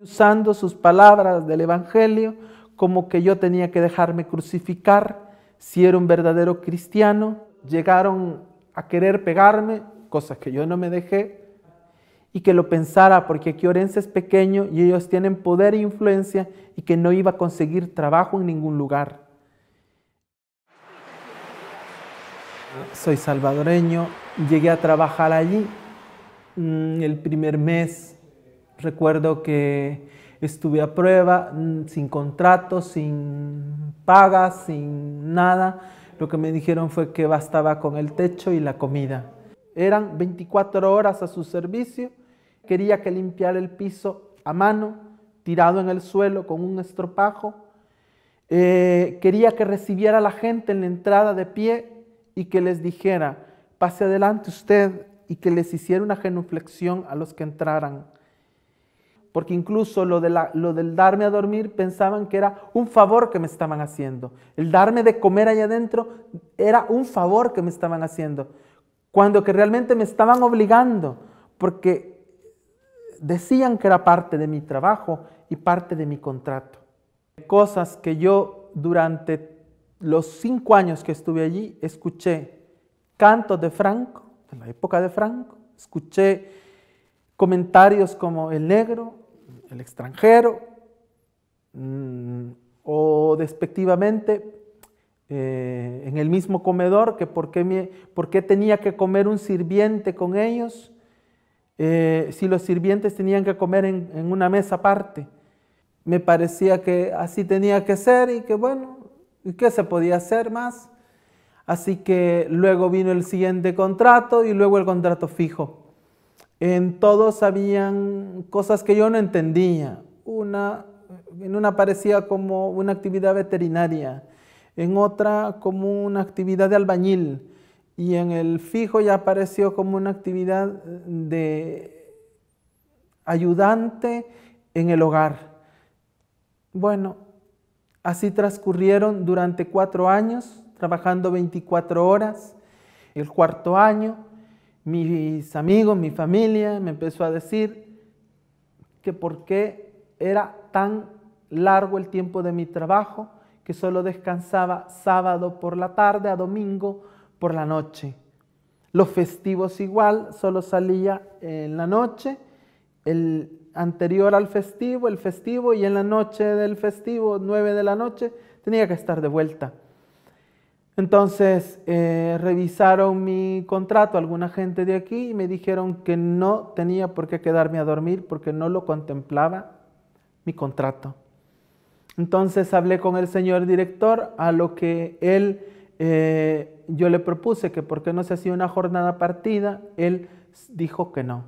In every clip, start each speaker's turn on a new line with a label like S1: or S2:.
S1: usando sus palabras del Evangelio como que yo tenía que dejarme crucificar si era un verdadero cristiano. Llegaron a querer pegarme, cosas que yo no me dejé, y que lo pensara porque aquí Orense es pequeño y ellos tienen poder e influencia y que no iba a conseguir trabajo en ningún lugar. Soy salvadoreño, llegué a trabajar allí mm, el primer mes Recuerdo que estuve a prueba, mm, sin contrato, sin paga, sin nada. Lo que me dijeron fue que bastaba con el techo y la comida. Eran 24 horas a su servicio. Quería que limpiara el piso a mano, tirado en el suelo con un estropajo. Eh, quería que recibiera a la gente en la entrada de pie y que les dijera, pase adelante usted y que les hiciera una genuflexión a los que entraran porque incluso lo, de lo del darme a dormir pensaban que era un favor que me estaban haciendo. El darme de comer allá adentro era un favor que me estaban haciendo, cuando que realmente me estaban obligando, porque decían que era parte de mi trabajo y parte de mi contrato. Cosas que yo durante los cinco años que estuve allí escuché cantos de Franco, de la época de Franco, escuché comentarios como el negro, el extranjero mm, o despectivamente eh, en el mismo comedor, que por qué, por tenía que comer un sirviente con ellos, eh, si los sirvientes tenían que comer en, una mesa aparte. Me parecía que así tenía que ser y que bueno, ¿y qué se podía hacer más? Así que luego vino el siguiente contrato y luego el contrato fijo. En todos habían cosas que yo no entendía. Una, en una parecía como una actividad veterinaria, en otra como una actividad de albañil y en el fijo ya apareció como una actividad de ayudante en el hogar. Bueno, así transcurrieron durante cuatro años, trabajando 24 horas. El cuarto año mis amigos, mi familia me empezó a decir que por qué era tan largo el tiempo de mi trabajo, que solo descansaba sábado por la tarde a domingo por la noche. Los festivos igual, solo salía en la noche, el anterior al festivo, el festivo y en la noche del festivo, nueve de la noche, tenía que estar de vuelta. Entonces eh, revisaron mi contrato alguna gente de aquí y me dijeron que no tenía por qué quedarme a dormir porque no lo contemplaba mi contrato. Entonces hablé con el señor director a lo que él, eh, yo le propuse que por qué no se hacía una jornada partida, él dijo que no.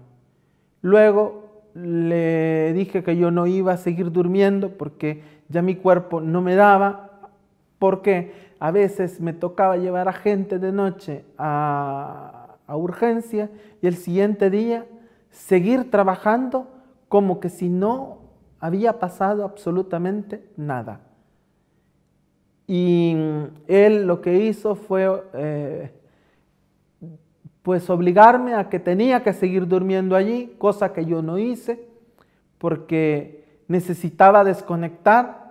S1: Luego le dije que yo no iba a seguir durmiendo porque ya mi cuerpo no me daba porque a veces me tocaba llevar a gente de noche a, urgencia y el siguiente día seguir trabajando como que si no había pasado absolutamente nada. Y él lo que hizo fue eh, pues obligarme a que tenía que seguir durmiendo allí, cosa que yo no hice, porque necesitaba desconectar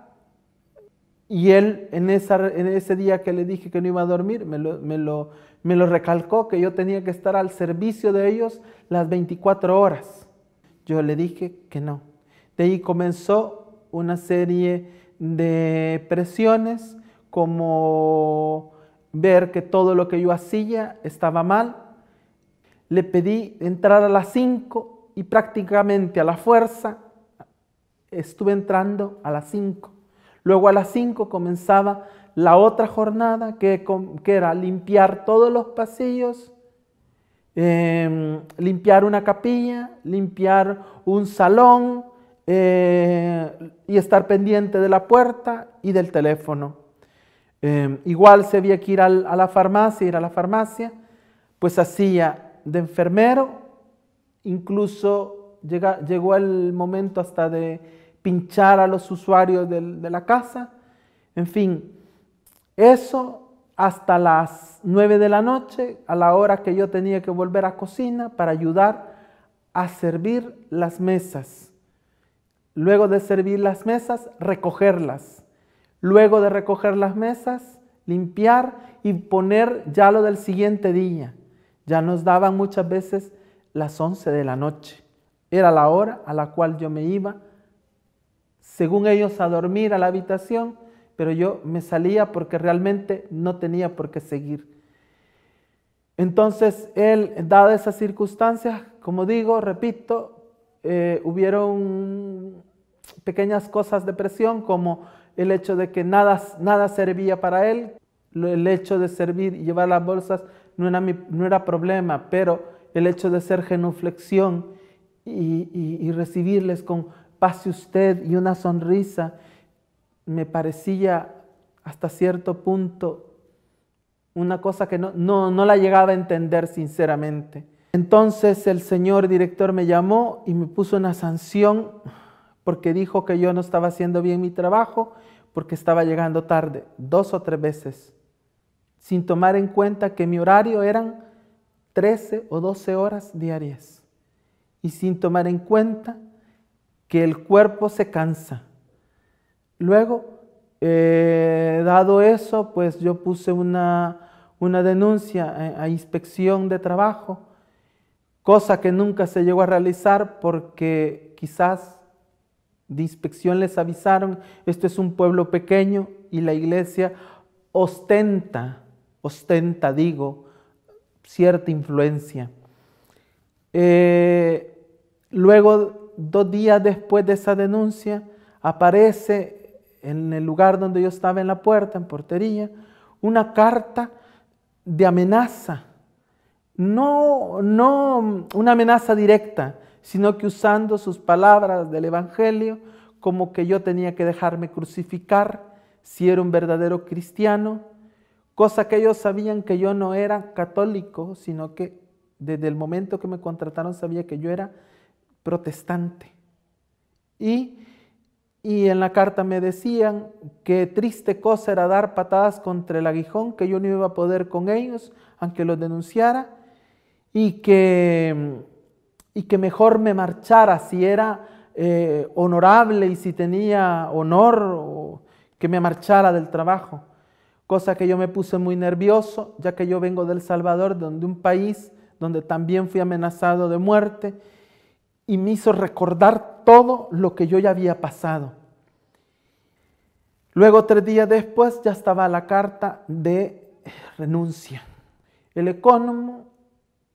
S1: y él, en, ese día que le dije que no iba a dormir, me lo, me lo recalcó que yo tenía que estar al servicio de ellos las 24 horas. Yo le dije que no. De ahí comenzó una serie de presiones, como ver que todo lo que yo hacía estaba mal. Le pedí entrar a las 5 y prácticamente a la fuerza estuve entrando a las 5 Luego a las 5 comenzaba la otra jornada que, era limpiar todos los pasillos, em, limpiar una capilla, limpiar un salón eh, y estar pendiente de la puerta y del teléfono. Em, igual se había que ir a la farmacia, ir a la farmacia, pues hacía de enfermero, incluso llega, llegó el momento hasta de pinchar a los usuarios de, la casa. En fin, eso hasta las 9 de la noche, a la hora que yo tenía que volver a cocina para ayudar a servir las mesas. Luego de servir las mesas, recogerlas. Luego de recoger las mesas, limpiar y poner ya lo del siguiente día. Ya nos daban muchas veces las 11 de la noche. Era la hora a la cual yo me iba según ellos, a dormir a la habitación, pero yo me salía porque realmente no tenía por qué seguir. Entonces, él, dada esas circunstancias, como digo, repito, eh, hubieron pequeñas cosas de presión, como el hecho de que nada, nada servía para él, el hecho de servir y llevar las bolsas no era, no era problema, pero el hecho de ser genuflexión y recibirles con pase usted y una sonrisa, me parecía hasta cierto punto una cosa que no, no, la llegaba a entender sinceramente. Entonces el señor director me llamó y me puso una sanción porque dijo que yo no estaba haciendo bien mi trabajo porque estaba llegando tarde, dos o tres veces, sin tomar en cuenta que mi horario eran 13 o 12 horas diarias y sin tomar en cuenta que el cuerpo se cansa. Luego, eh, dado eso, pues yo puse una, denuncia eh, a, inspección de trabajo, cosa que nunca se llegó a realizar porque quizás de inspección les avisaron, esto es un pueblo pequeño y la iglesia ostenta, ostenta, digo, cierta influencia. Eh, luego dos días después de esa denuncia, aparece en el lugar donde yo estaba en la puerta, en portería, una carta de amenaza. No, no una amenaza directa, sino que usando sus palabras del Evangelio, como que yo tenía que dejarme crucificar si era un verdadero cristiano, cosa que ellos sabían que yo no era católico, sino que desde el momento que me contrataron sabía que yo era protestante. Y, en la carta me decían que triste cosa era dar patadas contra el aguijón, que yo no iba a poder con ellos, aunque los denunciara, y que, y que mejor me marchara si era eh, honorable y si tenía honor, o que me marchara del trabajo cosa que yo me puse muy nervioso, ya que yo vengo del Salvador, donde un país donde también fui amenazado de muerte y me hizo recordar todo lo que yo ya había pasado. Luego, tres días después, ya estaba la carta de renuncia. El ecónomo,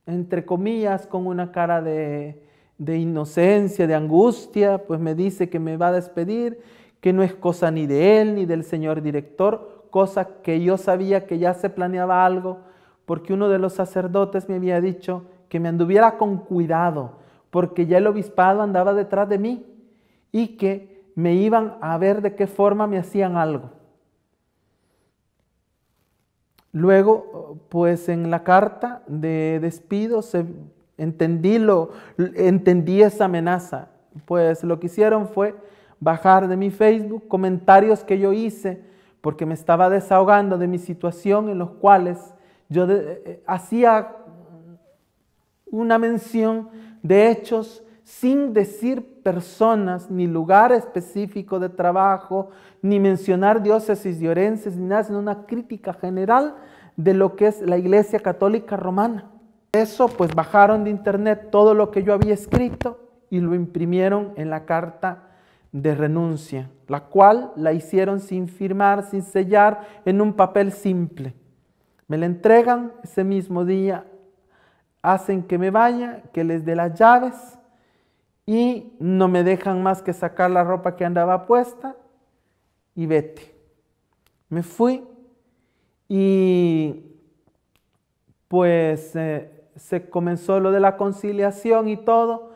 S1: entre comillas, con una cara de, de inocencia, de angustia, pues me dice que me va a despedir, que no es cosa ni de él ni del señor director, cosa que yo sabía que ya se planeaba algo, porque uno de los sacerdotes me había dicho que me anduviera con cuidado, porque ya el obispado andaba detrás de mí y que me iban a ver de qué forma me hacían algo. Luego, pues en la carta de despido se, entendí, lo, entendí esa amenaza, pues lo que hicieron fue bajar de mi Facebook comentarios que yo hice porque me estaba desahogando de mi situación en los cuales yo eh, hacía una mención de hechos sin decir personas, ni lugar específico de trabajo, ni mencionar diócesis de ni nada, sino una crítica general de lo que es la Iglesia Católica Romana. Eso, pues bajaron de internet todo lo que yo había escrito y lo imprimieron en la carta de renuncia, la cual la hicieron sin firmar, sin sellar, en un papel simple. Me la entregan ese mismo día hacen que me vaya, que les dé las llaves y no me dejan más que sacar la ropa que andaba puesta y vete. Me fui y pues eh, se comenzó lo de la conciliación y todo.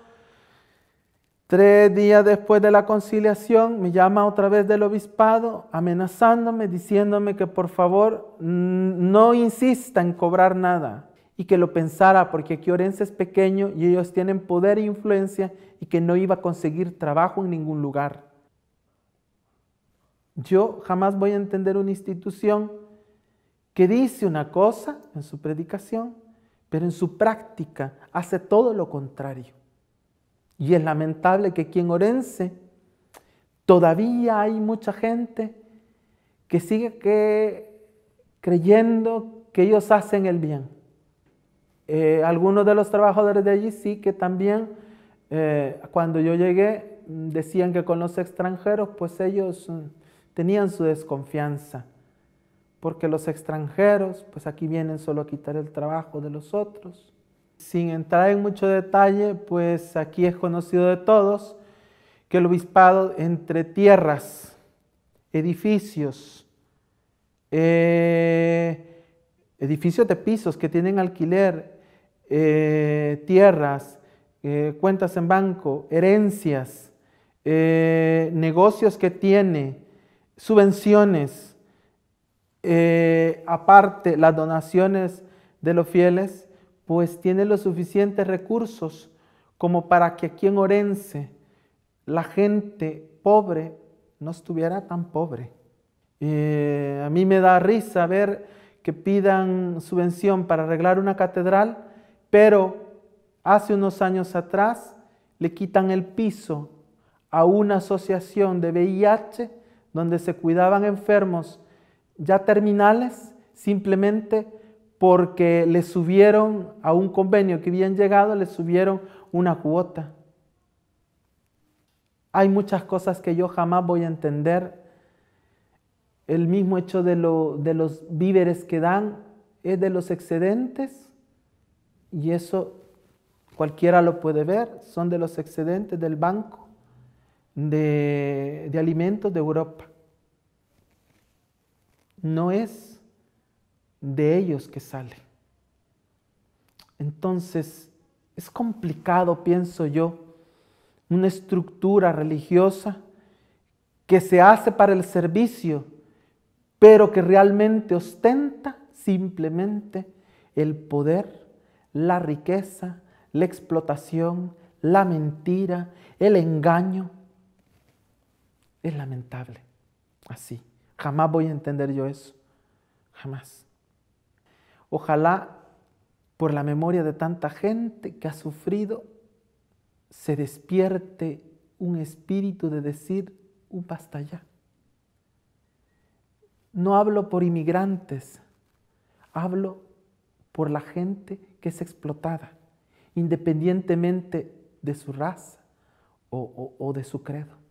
S1: Tres días después de la conciliación me llama otra vez del obispado amenazándome, diciéndome que por favor no insista en cobrar nada, y que lo pensara porque aquí Orense es pequeño y ellos tienen poder e influencia y que no iba a conseguir trabajo en ningún lugar. Yo jamás voy a entender una institución que dice una cosa en su predicación, pero en su práctica hace todo lo contrario. Y es lamentable que aquí en Orense todavía hay mucha gente que sigue creyendo que ellos hacen el bien eh, algunos de los trabajadores de allí sí que también, eh, cuando yo llegué, mm, decían que con los extranjeros, pues ellos mm, tenían su desconfianza, porque los extranjeros, pues aquí vienen solo a quitar el trabajo de los otros. Sin entrar en mucho detalle, pues aquí es conocido de todos que el obispado entre tierras, edificios, eh, edificios de pisos que tienen alquiler, eh, tierras, eh, cuentas en banco, herencias, eh, negocios que tiene, subvenciones, aparte las donaciones de los fieles, pues tiene los suficientes recursos como para que aquí en Orense la gente pobre no estuviera tan pobre. a mí me da risa ver que pidan subvención para arreglar una catedral pero hace unos años atrás le quitan el piso a una asociación de VIH donde se cuidaban enfermos ya terminales simplemente porque le subieron a un convenio que habían llegado, le subieron una cuota. Hay muchas cosas que yo jamás voy a entender. El mismo hecho de, de los víveres que dan es de los excedentes y eso cualquiera lo puede ver, son de los excedentes del Banco de, Alimentos de Europa. No es de ellos que sale. Entonces, es complicado, pienso yo, una estructura religiosa que se hace para el servicio, pero que realmente ostenta simplemente el poder la riqueza, la explotación, la mentira, el engaño. Es lamentable. Así. Jamás voy a entender yo eso. Jamás. Ojalá por la memoria de tanta gente que ha sufrido, se despierte un espíritu de decir un uh, basta ya. No hablo por inmigrantes, hablo por la gente que es explotada, independientemente de su raza o, de su credo.